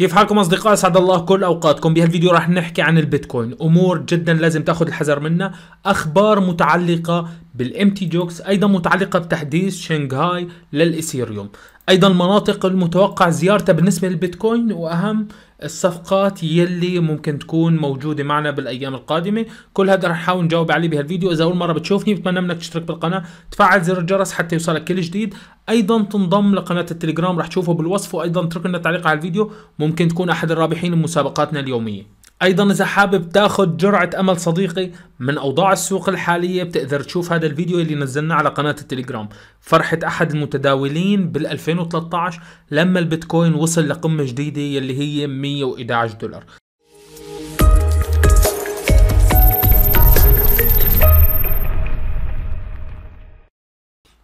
كيف حالكم اصدقاء اسعد الله كل اوقاتكم بهالفيديو راح نحكي عن البيتكوين امور جدا لازم تاخذ الحذر منها اخبار متعلقه تي جوكس ايضا متعلقه بتحديث شنغهاي للايثيريوم ايضا المناطق المتوقع زيارتها بالنسبه للبيتكوين واهم الصفقات يلي ممكن تكون موجوده معنا بالايام القادمه كل هذا رح نحاول نجاوب عليه بهالفيديو اذا اول مره بتشوفني بتمنى منك تشترك بالقناه تفعل زر الجرس حتى يوصلك كل جديد ايضا تنضم لقناه التليجرام رح تشوفه بالوصف وايضا اترك لنا تعليق على الفيديو ممكن تكون احد الرابحين المسابقاتنا اليوميه ايضا اذا حابب تاخذ جرعه امل صديقي من اوضاع السوق الحاليه بتقدر تشوف هذا الفيديو اللي نزلناه على قناه التليجرام فرحه احد المتداولين بال2013 لما البيتكوين وصل لقمه جديده اللي هي 111 دولار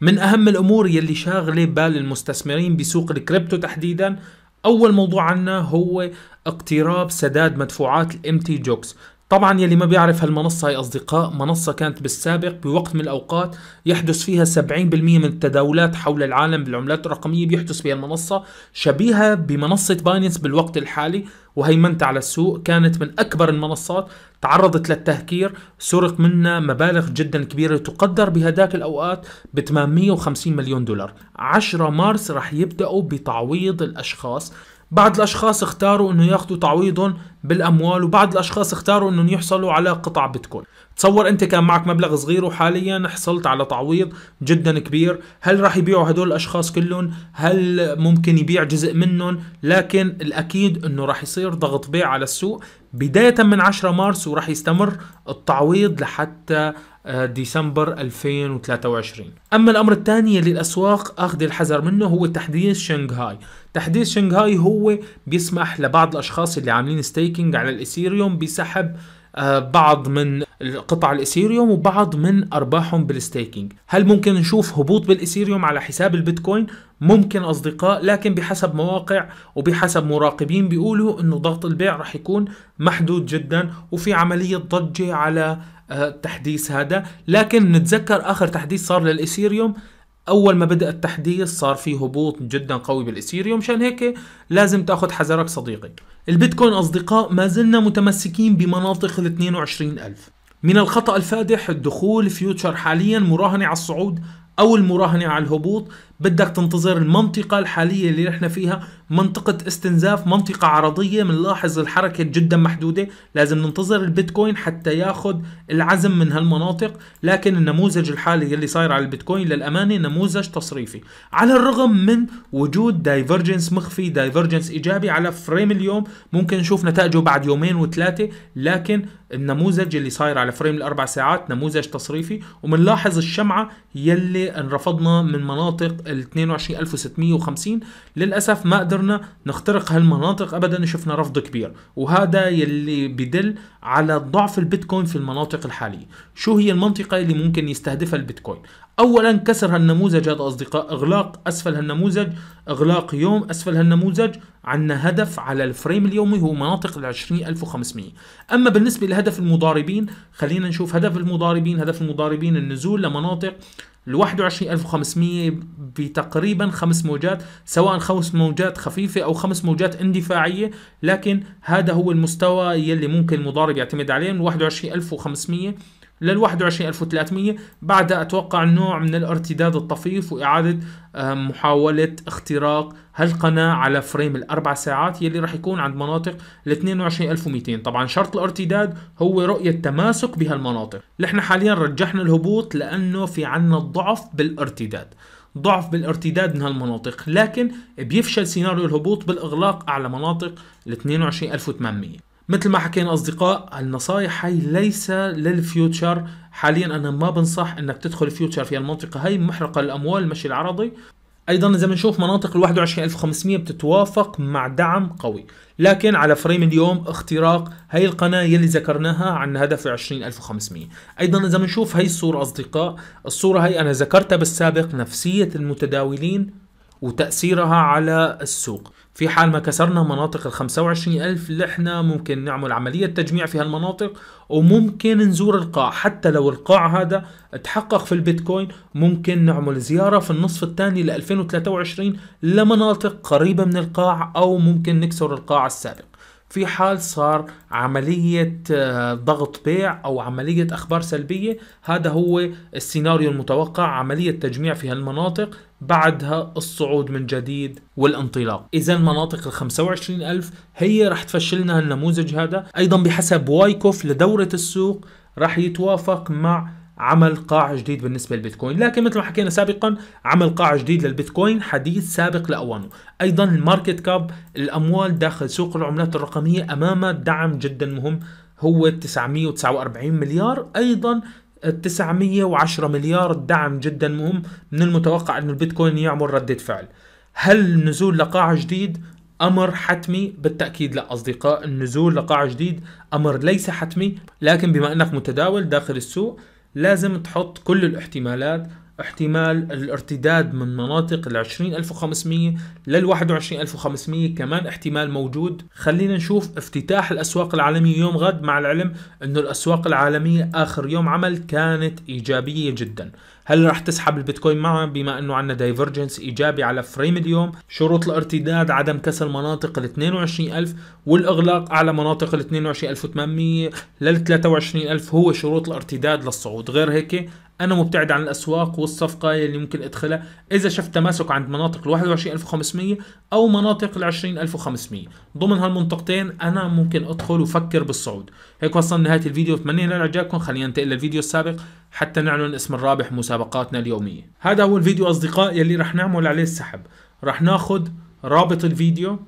من اهم الامور يلي شاغله بال المستثمرين بسوق الكريبتو تحديدا اول موضوع عنا هو اقتراب سداد مدفوعات الام تي جوكس طبعا يلي ما بيعرف هالمنصة هي أصدقاء منصة كانت بالسابق بوقت من الأوقات يحدث فيها 70% من التداولات حول العالم بالعملات الرقمية بيحدث بها المنصة شبيهة بمنصة بايننس بالوقت الحالي وهيمنت على السوق كانت من أكبر المنصات تعرضت للتهكير سرق منها مبالغ جدا كبيرة تقدر بهداك الأوقات ب 850 مليون دولار 10 مارس رح يبدأوا بتعويض الأشخاص بعض الاشخاص اختاروا انه ياخذوا تعويضهم بالاموال وبعض الاشخاص اختاروا انهم يحصلوا على قطع بيتكوين تصور انت كان معك مبلغ صغير وحاليا حصلت على تعويض جدا كبير هل راح يبيعوا هدول الاشخاص كلهم هل ممكن يبيع جزء منهم لكن الاكيد انه راح يصير ضغط بيع على السوق بدايه من 10 مارس وراح يستمر التعويض لحتى ديسمبر 2023 أما الأمر الثاني اللي الأسواق أخذ الحذر منه هو تحديث شنغهاي تحديث شنغهاي هو بيسمح لبعض الأشخاص اللي عاملين ستيكينج على الإثيريوم بسحب آه، بعض من قطع الاثيريوم وبعض من ارباحهم بالستيكينج هل ممكن نشوف هبوط بالاثيريوم على حساب البيتكوين ممكن اصدقاء لكن بحسب مواقع وبحسب مراقبين بيقولوا انه ضغط البيع رح يكون محدود جدا وفي عمليه ضجه على التحديث آه، هذا لكن نتذكر اخر تحديث صار للاثيريوم اول ما بدا التحديث صار في هبوط جدا قوي بالاثيريوم مشان هيك لازم تاخذ حذرك صديقي البيتكوين اصدقاء ما زلنا متمسكين بمناطق ال 22000 من الخطا الفادح الدخول فيوتشر حاليا مراهنه على الصعود او المراهنه على الهبوط بدك تنتظر المنطقة الحالية اللي نحن فيها منطقة استنزاف منطقة عرضية بنلاحظ الحركة جدا محدودة لازم ننتظر البيتكوين حتى ياخد العزم من هالمناطق لكن النموذج الحالي اللي صاير على البيتكوين للأمانة نموذج تصريفي على الرغم من وجود دايفرجنس مخفي دايفرجنس إيجابي على فريم اليوم ممكن نشوف نتائجه بعد يومين وثلاثة لكن النموذج اللي صاير على فريم الأربع ساعات نموذج تصريفي وبنلاحظ الشمعة يلي انرفضنا من مناطق ال 22650 للاسف ما قدرنا نخترق هالمناطق ابدا شفنا رفض كبير وهذا يلي بدل على ضعف البيتكوين في المناطق الحاليه شو هي المنطقه اللي ممكن يستهدفها البيتكوين اولا كسر هالنموذج هذا اصدقاء اغلاق اسفل هالنموذج اغلاق يوم اسفل هالنموذج عندنا هدف على الفريم اليومي هو مناطق ال 20500 اما بالنسبه لهدف المضاربين خلينا نشوف هدف المضاربين هدف المضاربين النزول لمناطق ل 21500 بتقريبا خمس موجات سواء خمس موجات خفيفة أو خمس موجات اندفاعية لكن هذا هو المستوى يلي ممكن المضارب يعتمد عليه من 21500 لل 21300 بعدها اتوقع نوع من الارتداد الطفيف واعاده آه، محاوله اختراق هالقناه على فريم الاربع ساعات يلي راح يكون عند مناطق ال 22200 طبعا شرط الارتداد هو رؤيه تماسك بهالمناطق نحن حاليا رجحنا الهبوط لانه في عنا ضعف بالارتداد ضعف بالارتداد من هالمناطق لكن بيفشل سيناريو الهبوط بالاغلاق على مناطق ال 22800 مثل ما حكينا اصدقاء النصايح هاي ليس للفيوتشر حاليا انا ما بنصح انك تدخل فيوتشر في المنطقه هاي محرقه للاموال المشي العرضي ايضا اذا بنشوف مناطق ال 21500 بتتوافق مع دعم قوي لكن على فريم اليوم اختراق هي القناة يلي ذكرناها عن هدف 20500 ايضا اذا بنشوف هي الصورة اصدقاء الصورة هي انا ذكرتها بالسابق نفسية المتداولين وتأثيرها على السوق في حال ما كسرنا مناطق ال 25000 اللي احنا ممكن نعمل عملية تجميع في هالمناطق وممكن نزور القاع حتى لو القاع هذا تحقق في البيتكوين ممكن نعمل زيارة في النصف الثاني ل 2023 لمناطق قريبة من القاع أو ممكن نكسر القاع السابق في حال صار عملية آه، ضغط بيع أو عملية أخبار سلبية هذا هو السيناريو المتوقع عملية تجميع في هالمناطق بعدها الصعود من جديد والانطلاق إذا مناطق ال 25000 هي رح تفشلنا النموذج هذا أيضا بحسب وايكوف لدورة السوق رح يتوافق مع عمل قاع جديد بالنسبة للبيتكوين لكن مثل ما حكينا سابقا عمل قاع جديد للبيتكوين حديث سابق لأوانه أيضا الماركت كاب الأموال داخل سوق العملات الرقمية أمام دعم جدا مهم هو 949 مليار أيضا 910 مليار دعم جدا مهم من المتوقع أن البيتكوين يعمل ردة فعل هل النزول لقاع جديد امر حتمي بالتاكيد لا اصدقاء النزول لقاع جديد امر ليس حتمي لكن بما انك متداول داخل السوق لازم تحط كل الاحتمالات احتمال الارتداد من مناطق ال 20500 لل 21500 كمان احتمال موجود خلينا نشوف افتتاح الاسواق العالميه يوم غد مع العلم انه الاسواق العالميه اخر يوم عمل كانت ايجابيه جدا هل رح تسحب البيتكوين معها بما انه عندنا دايفرجنس ايجابي على فريم اليوم شروط الارتداد عدم كسر مناطق ال 22000 والاغلاق اعلى مناطق ال 22800 لل 23000 هو شروط الارتداد للصعود غير هيك انا مبتعد عن الاسواق والصفقه اللي ممكن ادخلها اذا شفت تماسك عند مناطق ال 21500 او مناطق ال 20500 ضمن هالمنطقتين انا ممكن ادخل وفكر بالصعود هيك وصلنا نهايه الفيديو اتمنى ان عجبكم خلينا ننتقل للفيديو السابق حتى نعلن اسم الرابح مسابقاتنا اليومية هذا هو الفيديو أصدقاء يلي رح نعمل عليه السحب رح ناخذ رابط الفيديو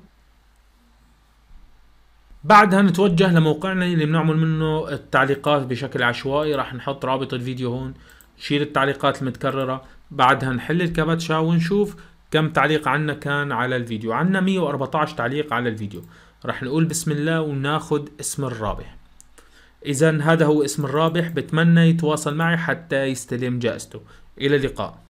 بعدها نتوجه لموقعنا اللي بنعمل منه التعليقات بشكل عشوائي رح نحط رابط الفيديو هون نشيل التعليقات المتكررة بعدها نحل الكابتشا ونشوف كم تعليق عنا كان على الفيديو عنا 114 تعليق على الفيديو رح نقول بسم الله وناخد اسم الرابح إذا هذا هو اسم الرابح بتمنى يتواصل معي حتى يستلم جائزته إلى اللقاء